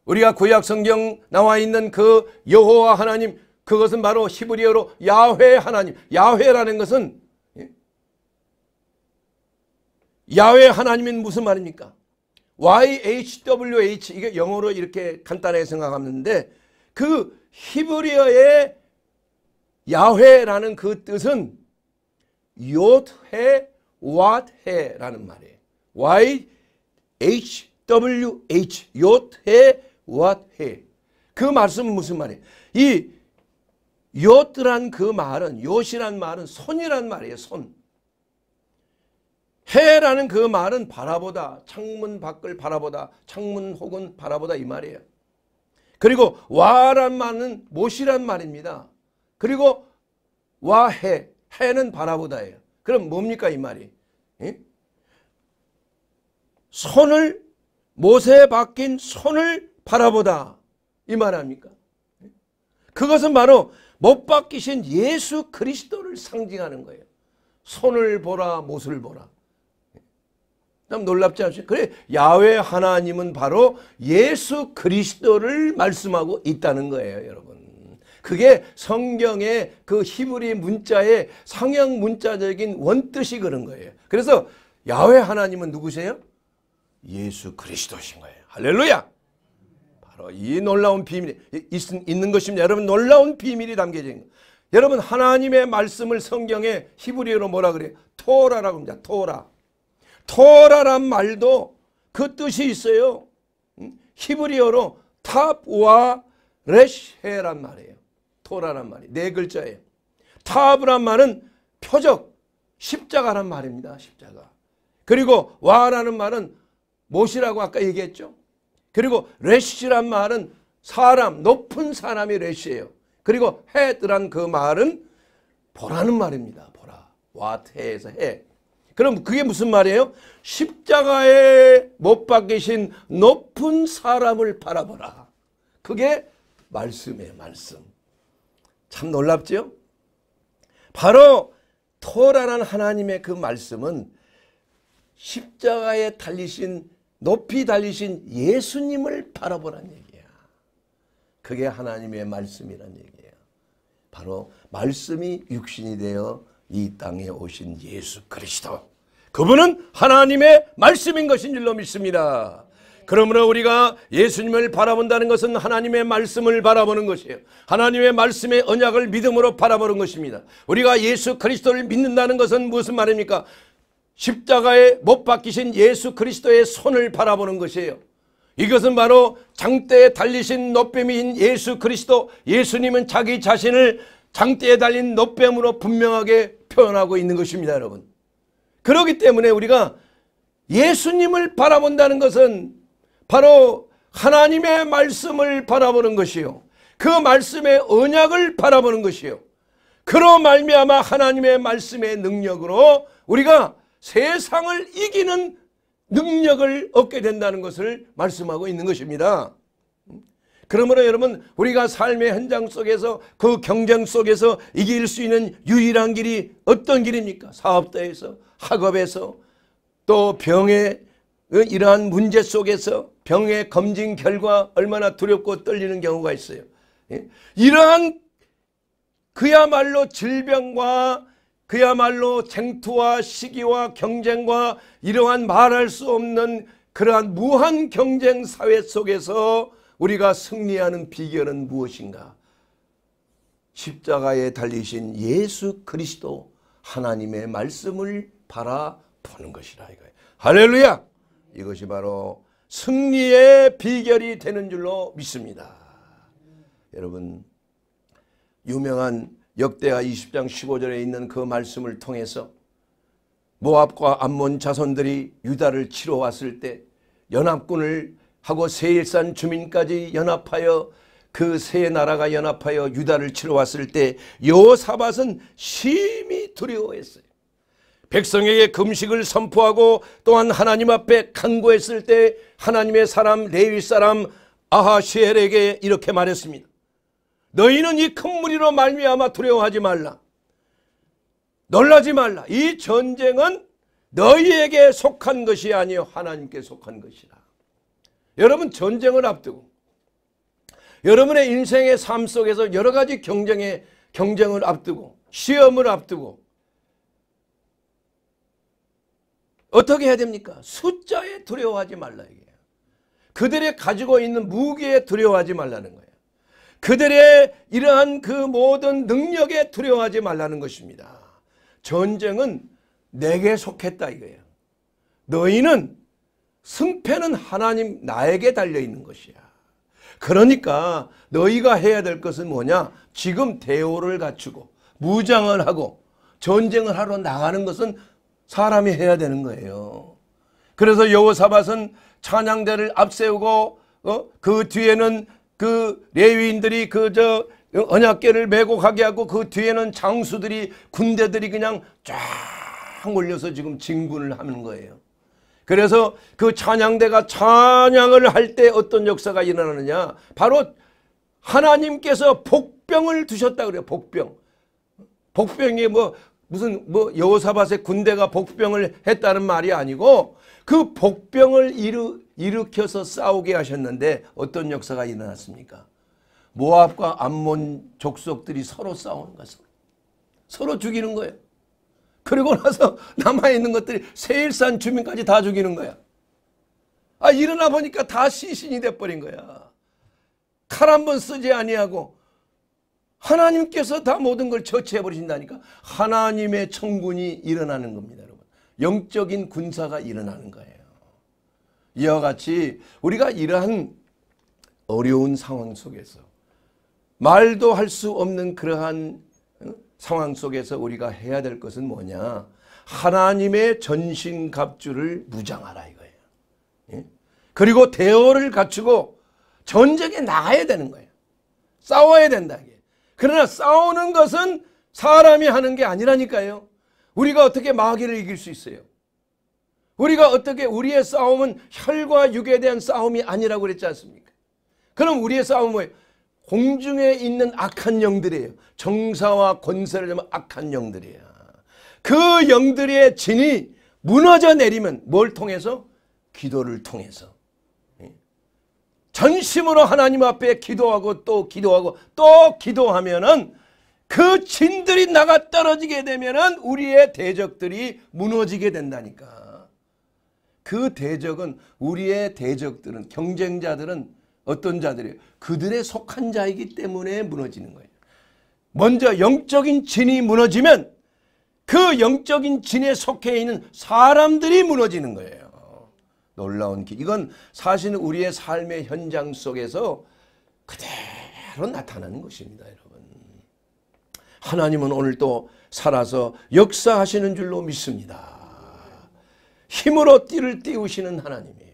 우리가 구약 성경 나와 있는 그 여호와 하나님 그것은 바로 히브리어로 야훼 하나님. 야훼라는 것은 예? 야훼 하나님은 무슨 말입니까? YHWH 이게 영어로 이렇게 간단하게 생각하는데 그 히브리어의 야훼라는 그 뜻은 요트해 왓헤라는 말이에요. YHWH 요트해 왓해 그 말씀은 무슨 말이에요? 이 요트란 그 말은 요시란 말은 손이란 말이에요. 손. 해라는 그 말은 바라보다 창문 밖을 바라보다 창문 혹은 바라보다 이 말이에요. 그리고 와란 말은 못이란 말입니다. 그리고 와해 해는 바라보다예요. 그럼 뭡니까 이 말이? 예? 손을 못에 박힌 손을 바라보다 이말아니까 그것은 바로 못 박히신 예수 그리스도를 상징하는 거예요. 손을 보라 못을 보라. 참 놀랍지 않습세요 그래 야외 하나님은 바로 예수 그리스도를 말씀하고 있다는 거예요 여러분. 그게 성경의 그 히브리 문자의 상형 문자적인 원뜻이 그런 거예요. 그래서 야외 하나님은 누구세요? 예수 그리스도신 거예요. 할렐루야! 바로 이 놀라운 비밀이 있, 있는 것입니다. 여러분 놀라운 비밀이 담겨진 거예요. 여러분 하나님의 말씀을 성경에 히브리어로 뭐라 그래요? 토라라고 합니다. 토라. 토라란 말도 그 뜻이 있어요. 히브리어로 탑와 레시란 말이에요. 토라란 말이 네 글자예요. 탑이란 말은 표적, 십자가란 말입니다. 십자가. 그리고 와라는 말은 못이라고 아까 얘기했죠. 그리고 레시란 말은 사람, 높은 사람이 레시예요. 그리고 헤드란 그 말은 보라는 말입니다. 보라. 왓, 해에서 해. 그럼 그게 무슨 말이에요? 십자가에 못 박이신 높은 사람을 바라보라. 그게 말씀이에요. 말씀. 참 놀랍죠? 바로 토라는 하나님의 그 말씀은 십자가에 달리신 높이 달리신 예수님을 바라보라 얘기야. 그게 하나님의 말씀이라 얘기예요. 바로 말씀이 육신이 되어 이 땅에 오신 예수 그리스도 그분은 하나님의 말씀인 것인 줄로 믿습니다. 그러므로 우리가 예수님을 바라본다는 것은 하나님의 말씀을 바라보는 것이에요. 하나님의 말씀의 언약을 믿음으로 바라보는 것입니다. 우리가 예수 그리스도를 믿는다는 것은 무슨 말입니까? 십자가에 못 박히신 예수 그리스도의 손을 바라보는 것이에요. 이것은 바로 장대에 달리신 높뱀인 예수 그리스도 예수님은 자기 자신을 장대에 달린 놋뱀으로 분명하게 표현하고 있는 것입니다 여러분. 그렇기 때문에 우리가 예수님을 바라본다는 것은 바로 하나님의 말씀을 바라보는 것이요. 그 말씀의 언약을 바라보는 것이요. 그로 말미암아 하나님의 말씀의 능력으로 우리가 세상을 이기는 능력을 얻게 된다는 것을 말씀하고 있는 것입니다. 그러므로 여러분 우리가 삶의 현장 속에서 그 경쟁 속에서 이길 수 있는 유일한 길이 어떤 길입니까? 사업대에서 학업에서 또 병의 그 이러한 문제 속에서 병의 검진 결과 얼마나 두렵고 떨리는 경우가 있어요. 예? 이러한 그야말로 질병과 그야말로 쟁투와 시기와 경쟁과 이러한 말할 수 없는 그러한 무한 경쟁 사회 속에서 우리가 승리하는 비결은 무엇인가? 십자가에 달리신 예수 그리스도 하나님의 말씀을 바라보는 것이라 이거예요. 할렐루야! 이것이 바로 승리의 비결이 되는 줄로 믿습니다. 여러분 유명한 역대하 20장 15절에 있는 그 말씀을 통해서 모압과 암몬 자손들이 유다를 치러 왔을 때 연합군을 하고 세일산 주민까지 연합하여 그 세 나라가 연합하여 유다를 치러 왔을 때요사밭은 심히 두려워했어요. 백성에게 금식을 선포하고 또한 하나님 앞에 간구했을 때 하나님의 사람 레위 사람 아하시엘에게 이렇게 말했습니다. 너희는 이 큰 무리로 말미암아 두려워하지 말라. 놀라지 말라. 이 전쟁은 너희에게 속한 것이 아니요 하나님께 속한 것이라. 여러분 전쟁을 앞두고 여러분의 인생의 삶 속에서 여러 가지 경쟁의 경쟁을 앞두고 시험을 앞두고 어떻게 해야 됩니까? 숫자에 두려워하지 말라 이게 그들이 가지고 있는 무기에 두려워하지 말라는 거예요. 그들의 이러한 그 모든 능력에 두려워하지 말라는 것입니다. 전쟁은 내게 속했다 이거예요. 너희는 승패는 하나님 나에게 달려있는 것이야. 그러니까 너희가 해야 될 것은 뭐냐? 지금 대오를 갖추고 무장을 하고 전쟁을 하러 나가는 것은 사람이 해야 되는 거예요. 그래서 여호사밧은 찬양대를 앞세우고 어? 그 뒤에는 그 레위인들이 그저 어, 언약궤를 메고 가게 하고 그 뒤에는 장수들이 군대들이 그냥 쫙 몰려서 지금 진군을 하는 거예요. 그래서 그 찬양대가 찬양을 할 때 어떤 역사가 일어나느냐 바로 하나님께서 복병을 두셨다 그래요 복병 복병이 뭐 무슨 뭐 여호사밭의 군대가 복병을 했다는 말이 아니고 그 복병을 일으, 일으켜서 싸우게 하셨는데 어떤 역사가 일어났습니까? 모압과 암몬 족속들이 서로 싸우는 것을 서로 죽이는 거예요. 그리고 나서 <laughs> 남아있는 것들이 세일산 주민까지 다 죽이는 거야. 아 일어나 보니까 다 시신이 돼버린 거야. 칼 한 번 쓰지 아니하고 하나님께서 다 모든 걸 처치해 버리신다니까 하나님의 청군이 일어나는 겁니다. 여러분. 영적인 군사가 일어나는 거예요. 이와 같이 우리가 이러한 어려운 상황 속에서 말도 할 수 없는 그러한 상황 속에서 우리가 해야 될 것은 뭐냐. 하나님의 전신갑주를 무장하라 이거예요. 예? 그리고 대어를 갖추고 전쟁에 나가야 되는 거예요. 싸워야 된다. 이게. 그러나 싸우는 것은 사람이 하는 게 아니라니까요. 우리가 어떻게 마귀를 이길 수 있어요? 우리가 어떻게 우리의 싸움은 혈과 육에 대한 싸움이 아니라고 그랬지 않습니까? 그럼 우리의 싸움은 뭐예요? 공중에 있는 악한 영들이에요. 정사와 권세를 잡은 악한 영들이에요. 그 영들의 진이 무너져 내리면 뭘 통해서? 기도를 통해서. 예. 전심으로 하나님 앞에 기도하고 또 기도하고 또 기도하면은 그 진들이 나가 떨어지게 되면은 우리의 대적들이 무너지게 된다니까. 그 대적은 우리의 대적들은 경쟁자들은 어떤 자들이 그들의 속한 자이기 때문에 무너지는 거예요. 먼저 영적인 진이 무너지면 그 영적인 진에 속해 있는 사람들이 무너지는 거예요. 놀라운 기. 이건 사실 우리의 삶의 현장 속에서 그대로 나타나는 것입니다, 여러분. 하나님은 오늘 또 살아서 역사하시는 줄로 믿습니다. 힘으로 띠를 띄우시는 하나님이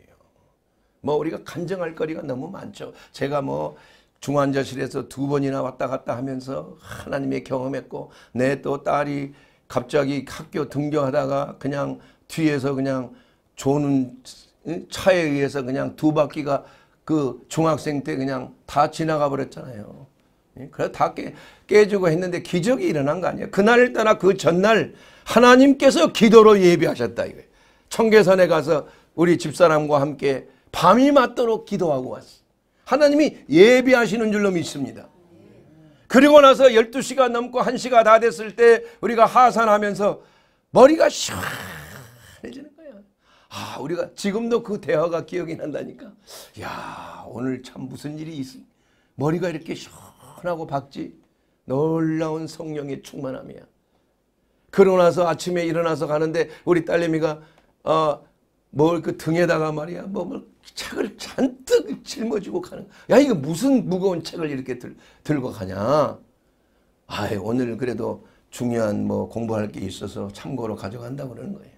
뭐 우리가 간증할 거리가 너무 많죠. 제가 뭐 중환자실에서 두 번이나 왔다 갔다 하면서 하나님의 경험했고 내 또 딸이 갑자기 학교 등교하다가 그냥 뒤에서 그냥 조는 차에 의해서 그냥 두 바퀴가 그 중학생 때 그냥 다 지나가 버렸잖아요. 예? 그래서 다 깨, 깨주고 했는데 기적이 일어난 거 아니에요. 그날을 떠그 전날 하나님께서 기도로 예비하셨다 이거예요. 청계산에 가서 우리 집사람과 함께 밤이 맞도록 기도하고 왔어. 하나님이 예비하시는 줄로 믿습니다. 그리고 나서 12시가 넘고 1시가 다 됐을 때 우리가 하산하면서 머리가 시원해지는 거야. 아, 우리가 지금도 그 대화가 기억이 난다니까. 야, 오늘 참 무슨 일이 있어. 머리가 이렇게 시원하고 박지. 놀라운 성령의 충만함이야. 그러고 나서 아침에 일어나서 가는데 우리 딸내미가 어, 뭘 그 등에다가 말이야 뭐, 뭐 책을 잔뜩 짊어지고 가는 야 이거 무슨 무거운 책을 이렇게 들, 들고 가냐 아 오늘 그래도 중요한 뭐 공부할 게 있어서 참고로 가져간다 그러는 거예요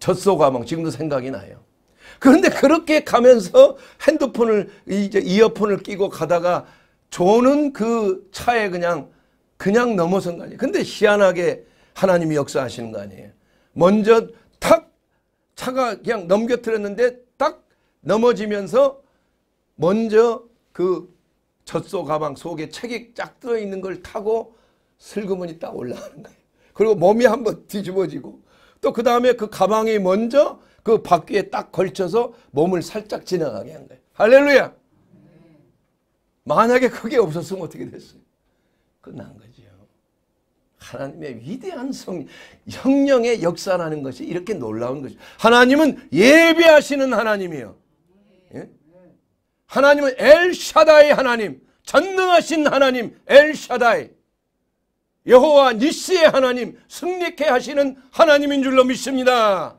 젖소가망 지금도 생각이 나요 그런데 그렇게 가면서 핸드폰을 이제 이어폰을 끼고 가다가 조는 그 차에 그냥 그냥 넘어선 거 아니에요 근데 희한하게 하나님이 역사하시는 거 아니에요 먼저 탁 차가 그냥 넘겨뜨렸는데 넘어지면서 먼저 그 젖소 가방 속에 책이 쫙 들어있는 걸 타고 슬그머니 딱 올라가는 거예요. 그리고 몸이 한번 뒤집어지고 또 그 다음에 그 가방이 먼저 그 바퀴에 딱 걸쳐서 몸을 살짝 지나가게 한 거예요. 할렐루야! 만약에 그게 없었으면 어떻게 됐어요? 끝난 거죠. 하나님의 위대한 성, 성령의 역사라는 것이 이렇게 놀라운 거죠. 하나님은 예배하시는 하나님이요. 하나님은 엘샤다이 하나님, 전능하신 하나님 엘샤다이 여호와 니스의 하나님 승리케 하시는 하나님인 줄로 믿습니다.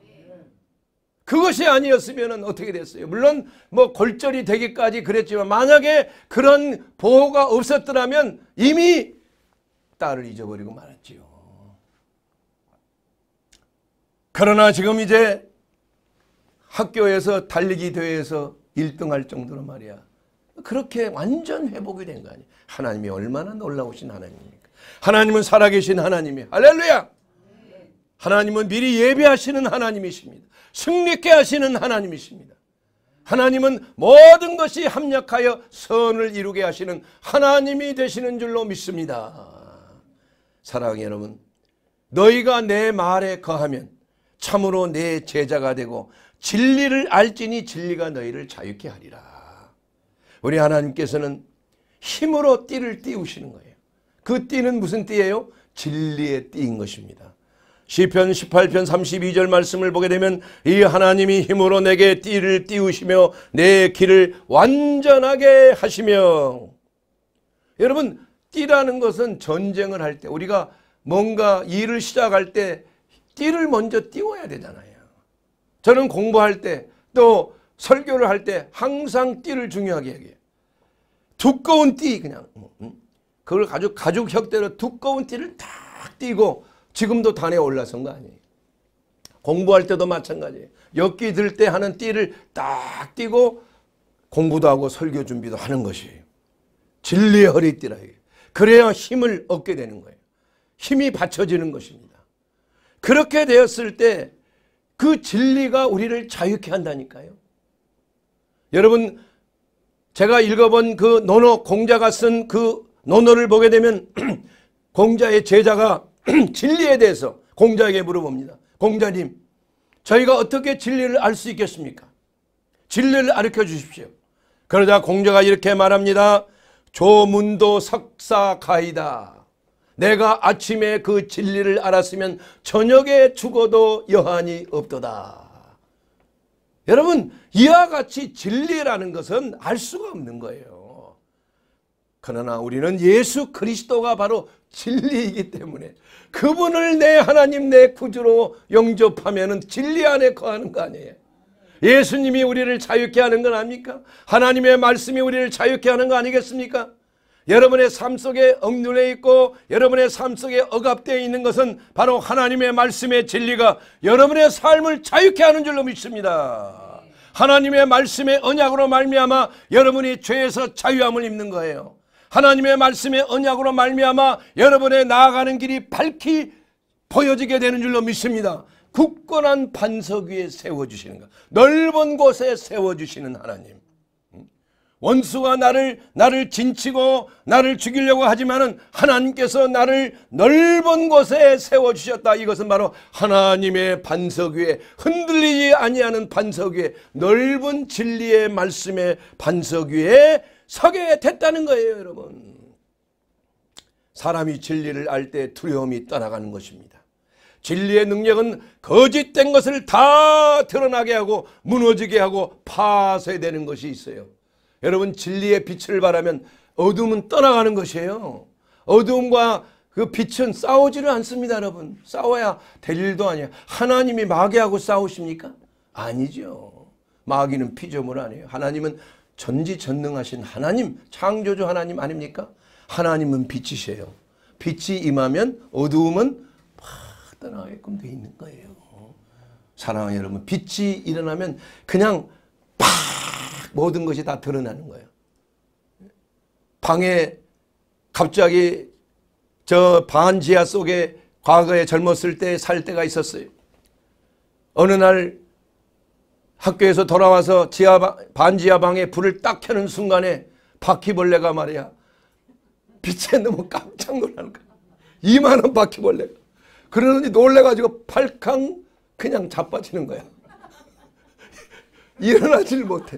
그것이 아니었으면 어떻게 됐어요? 물론 뭐 골절이 되기까지 그랬지만 만약에 그런 보호가 없었더라면 이미 딸을 잊어버리고 말았지요. 그러나 지금 이제 학교에서 달리기 대회에서 1등할 정도로 말이야. 그렇게 완전 회복이 된 거 아니야. 하나님이 얼마나 놀라우신 하나님입니까. 하나님은 살아계신 하나님이 할렐루야. 하나님은 미리 예배하시는 하나님이십니다. 승리케 하시는 하나님이십니다. 하나님은 모든 것이 합력하여 선을 이루게 하시는 하나님이 되시는 줄로 믿습니다. 사랑하는 여러분, 너희가 내 말에 거하면 참으로 내 제자가 되고 진리를 알지니 진리가 너희를 자유케 하리라. 우리 하나님께서는 힘으로 띠를 띄우시는 거예요. 그 띠는 무슨 띠예요? 진리의 띠인 것입니다. 시편 18편 32절 말씀을 보게 되면 이 하나님이 힘으로 내게 띠를 띄우시며 내 길을 완전하게 하시며 여러분 띠라는 것은 전쟁을 할 때 우리가 뭔가 일을 시작할 때 띠를 먼저 띄워야 되잖아요. 저는 공부할 때 또 설교를 할 때 항상 띠를 중요하게 얘기해요. 두꺼운 띠 그냥 그걸 가지고 가죽 혁대로 두꺼운 띠를 딱 띠고 지금도 단에 올라선 거 아니에요. 공부할 때도 마찬가지예요. 엿기 들 때 하는 띠를 딱 띠고 공부도 하고 설교 준비도 하는 것이에요. 진리의 허리띠라 이게. 그래야 힘을 얻게 되는 거예요. 힘이 받쳐지는 것입니다. 그렇게 되었을 때그 진리가 우리를 자유케 한다니까요. 여러분 제가 읽어본 그 논어 공자가 쓴 그 논어를 보게 되면 <clears throat> 공자의 제자가 <clears throat> 진리에 대해서 공자에게 물어봅니다. 공자님 저희가 어떻게 진리를 알 수 있겠습니까? 진리를 가르쳐 주십시오. 그러자 공자가 이렇게 말합니다. 조문도 석사가이다. 내가 아침에 그 진리를 알았으면 저녁에 죽어도 여한이 없도다. 여러분 이와 같이 진리라는 것은 알 수가 없는 거예요. 그러나 우리는 예수 그리스도가 바로 진리이기 때문에 그분을 내 하나님 내 구주로 영접하면 진리 안에 거하는 거 아니에요. 예수님이 우리를 자유케 하는 건 아닙니까? 하나님의 말씀이 우리를 자유케 하는 거 아니겠습니까? 여러분의 삶 속에 억눌려 있고 여러분의 삶 속에 억압되어 있는 것은 바로 하나님의 말씀의 진리가 여러분의 삶을 자유케 하는 줄로 믿습니다. 하나님의 말씀의 언약으로 말미암아 여러분이 죄에서 자유함을 입는 거예요. 하나님의 말씀의 언약으로 말미암아 여러분의 나아가는 길이 밝히 보여지게 되는 줄로 믿습니다. 굳건한 반석 위에 세워주시는 것. 넓은 곳에 세워주시는 하나님. 원수가 나를 나를 진치고 나를 죽이려고 하지만은 하나님께서 나를 넓은 곳에 세워 주셨다. 이것은 바로 하나님의 반석 위에 흔들리지 아니하는 반석 위에 넓은 진리의 말씀의 반석 위에 서게 됐다는 거예요, 여러분. 사람이 진리를 알 때 두려움이 떠나가는 것입니다. 진리의 능력은 거짓된 것을 다 드러나게 하고 무너지게 하고 파쇄되는 것이 있어요. 여러분 진리의 빛을 바라면 어둠은 떠나가는 것이에요. 어둠과 그 빛은 싸우지를 않습니다 여러분. 싸워야 될 일도 아니에요. 하나님이 마귀하고 싸우십니까? 아니죠. 마귀는 피조물 아니에요. 하나님은 전지전능하신 하나님 창조주 하나님 아닙니까? 하나님은 빛이세요. 빛이 임하면 어두움은 팍 떠나게끔 돼 있는 거예요. 사랑하는 여러분 빛이 일어나면 그냥 팍 모든 것이 다 드러나는 거예요. 방에 갑자기 저 반지하 속에 과거에 젊었을 때 살 때가 있었어요. 어느 날 학교에서 돌아와서 지하 반지하 방에 불을 딱 켜는 순간에 바퀴벌레가 말이야. 빛에 너무 깜짝 놀라는 거야. 2만원 바퀴벌레가. 그러더니 놀래가지고 팔캉 그냥 자빠지는 거야. <laughs> 일어나질 못해.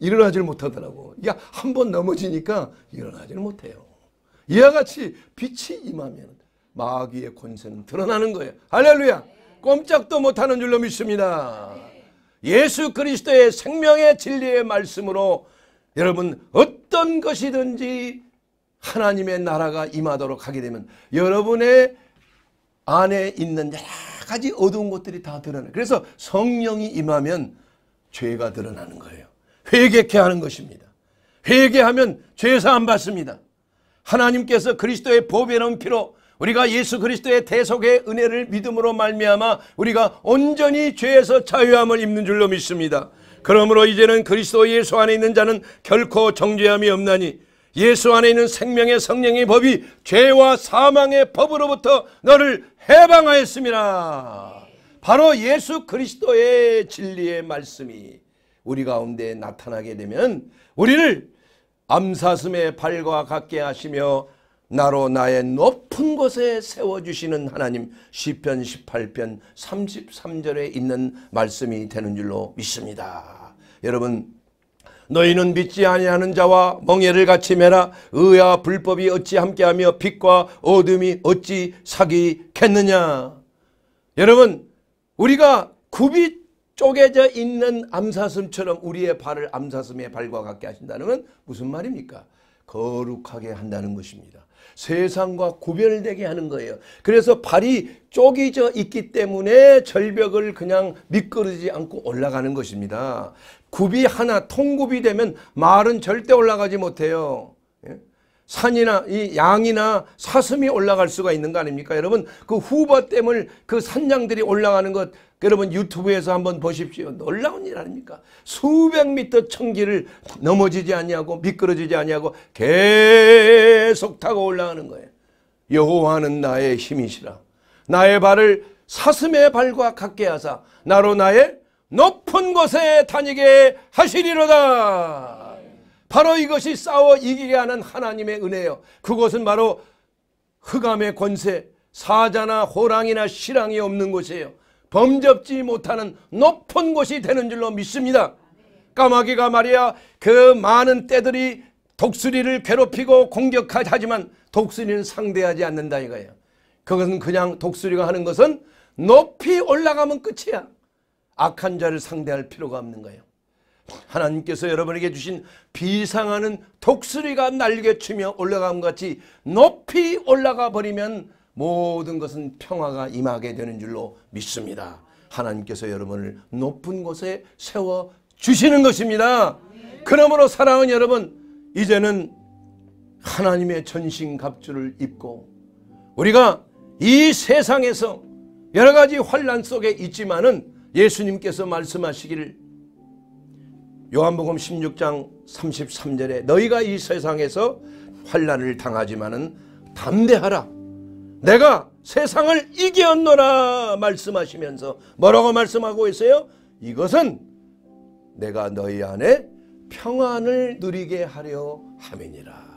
일어나질 못하더라고. 그러한번 넘어지니까 일어나질 못해요. 이와 같이 빛이 임하면 마귀의 권세는 드러나는 거예요. 할렐루야. 꼼짝도 못하는 줄로 믿습니다. 예수 그리스도의 생명의 진리의 말씀으로 여러분 어떤 것이든지 하나님의 나라가 임하도록 하게 되면 여러분의 안에 있는 여러 가지 어두운 것들이 다 드러나요. 그래서 성령이 임하면 죄가 드러나는 거예요. 회개케 하는 것입니다. 회개하면 죄사안 받습니다. 하나님께서 그리스도의 보배로운 피로 우리가 예수 그리스도의 대속의 은혜를 믿음으로 말미암아 우리가 온전히 죄에서 자유함을 입는 줄로 믿습니다. 그러므로 이제는 그리스도 예수 안에 있는 자는 결코 정죄함이 없나니 예수 안에 있는 생명의 성령의 법이 죄와 사망의 법으로부터 너를 해방하였습니다. 바로 예수 그리스도의 진리의 말씀이 우리 가운데 나타나게 되면 우리를 암사슴의 발과 같게 하시며 나로 나의 높은 곳에 세워주시는 하나님 시편 18편 33절에 있는 말씀이 되는 줄로 믿습니다. 여러분 너희는 믿지 아니하는 자와 멍해를 같이 매라 의와 불법이 어찌 함께하며 빛과 어둠이 어찌 사귀겠느냐 여러분 우리가 굽이 쪼개져 있는 암사슴처럼 우리의 발을 암사슴의 발과 같게 하신다는 건 무슨 말입니까? 거룩하게 한다는 것입니다. 세상과 구별되게 하는 거예요. 그래서 발이 쪼개져 있기 때문에 절벽을 그냥 미끄러지 않고 올라가는 것입니다. 굽이 하나 통굽이 되면 말은 절대 올라가지 못해요. 예? 산이나 이 양이나 사슴이 올라갈 수가 있는 거 아닙니까? 여러분 그 후버댐을 그 산양들이 올라가는 것 여러분 유튜브에서 한번 보십시오. 놀라운 일 아닙니까? 수백 미터 천기를 넘어지지 아니고 미끄러지지 아니고 계속 타고 올라가는 거예요. 여호와는 나의 힘이시라. 나의 발을 사슴의 발과 같게 하사 나로 나의 높은 곳에 다니게 하시리로다. 바로 이것이 싸워 이기게 하는 하나님의 은혜요. 그곳은 바로 흑암의 권세, 사자나 호랑이나 실랑이 없는 곳이에요. 범접지 못하는 높은 곳이 되는 줄로 믿습니다. 까마귀가 말이야 그 많은 때들이 독수리를 괴롭히고 공격하지만 독수리는 상대하지 않는다 이거예요. 그것은 그냥 독수리가 하는 것은 높이 올라가면 끝이야. 악한 자를 상대할 필요가 없는 거예요. 하나님께서 여러분에게 주신 비상하는 독수리가 날개치며 올라감 같이 높이 올라가 버리면 모든 것은 평화가 임하게 되는 줄로 믿습니다. 하나님께서 여러분을 높은 곳에 세워 주시는 것입니다. 그러므로 사랑하는 여러분 이제는 하나님의 전신갑주를 입고 우리가 이 세상에서 여러 가지 환란 속에 있지만은 예수님께서 말씀하시기를 요한복음 16장 33절에 너희가 이 세상에서 환란을 당하지만은 담대하라 내가 세상을 이겼노라 말씀하시면서 뭐라고 말씀하고 있어요? 이것은 내가 너희 안에 평안을 누리게 하려 함이니라.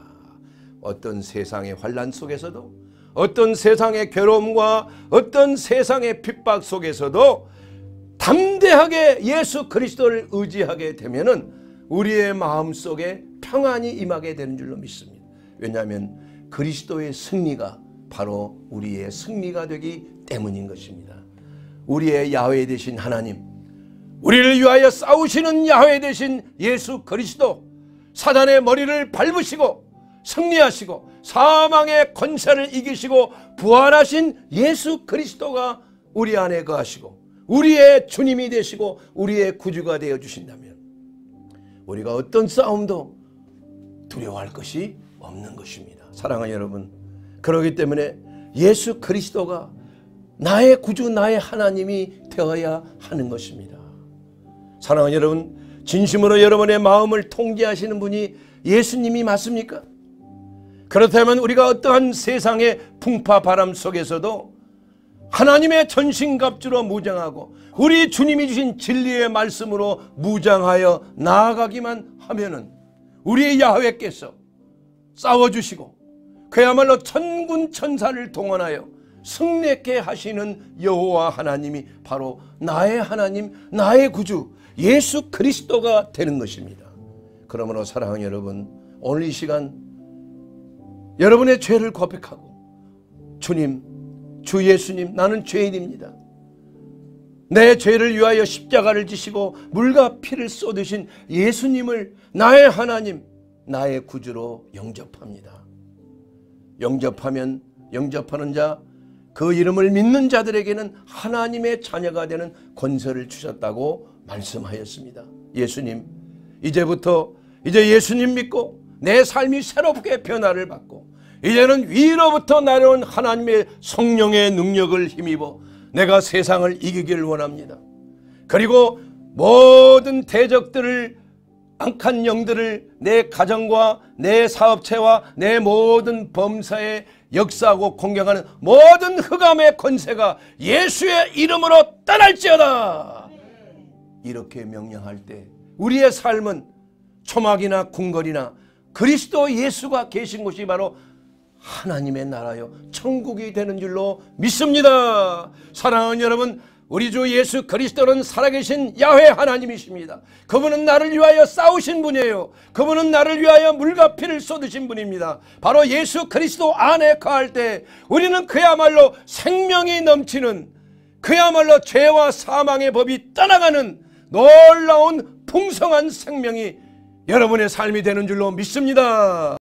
어떤 세상의 환란 속에서도 어떤 세상의 괴로움과 어떤 세상의 핍박 속에서도 담대하게 예수 그리스도를 의지하게 되면은 우리의 마음속에 평안이 임하게 되는 줄로 믿습니다. 왜냐하면 그리스도의 승리가 바로 우리의 승리가 되기 때문인 것입니다. 우리의 야훼 되신 하나님, 우리를 위하여 싸우시는 야훼 되신 예수 그리스도, 사단의 머리를 밟으시고 승리하시고 사망의 권세를 이기시고 부활하신 예수 그리스도가 우리 안에 거하시고 우리의 주님이 되시고 우리의 구주가 되어 주신다면 우리가 어떤 싸움도 두려워할 것이 없는 것입니다. 사랑하는 여러분 그러기 때문에 예수 그리스도가 나의 구주 나의 하나님이 되어야 하는 것입니다. 사랑하는 여러분 진심으로 여러분의 마음을 통제하시는 분이 예수님이 맞습니까? 그렇다면 우리가 어떠한 세상의 풍파 바람 속에서도 하나님의 전신갑주로 무장하고 우리 주님이 주신 진리의 말씀으로 무장하여 나아가기만 하면은 우리 야훼께서 싸워주시고 그야말로 천군 천사를 동원하여 승리케 하시는 여호와 하나님이 바로 나의 하나님 나의 구주 예수 그리스도가 되는 것입니다. 그러므로 사랑하는 여러분 오늘 이 시간 여러분의 죄를 고백하고 주님 주 예수님 나는 죄인입니다. 내 죄를 위하여 십자가를 지시고 물과 피를 쏟으신 예수님을 나의 하나님 나의 구주로 영접합니다. 영접하면 영접하는 자 그 이름을 믿는 자들에게는 하나님의 자녀가 되는 권세를 주셨다고 말씀하였습니다. 예수님 이제부터 이제 예수님 믿고 내 삶이 새롭게 변화를 받고 이제는 위로부터 내려온 하나님의 성령의 능력을 힘입어 내가 세상을 이기기를 원합니다. 그리고 모든 대적들을 악한 영들을 내 가정과 내 사업체와 내 모든 범사에 역사하고 공격하는 모든 흑암의 권세가 예수의 이름으로 떠날지어다. 이렇게 명령할 때 우리의 삶은 초막이나 궁궐이나 그리스도 예수가 계신 곳이 바로 하나님의 나라요 천국이 되는 줄로 믿습니다. 사랑하는 여러분 우리 주 예수 그리스도는 살아계신 야훼 하나님이십니다. 그분은 나를 위하여 싸우신 분이에요. 그분은 나를 위하여 물과 피를 쏟으신 분입니다. 바로 예수 그리스도 안에 거할 때 우리는 그야말로 생명이 넘치는 그야말로 죄와 사망의 법이 떠나가는 놀라운 풍성한 생명이 여러분의 삶이 되는 줄로 믿습니다.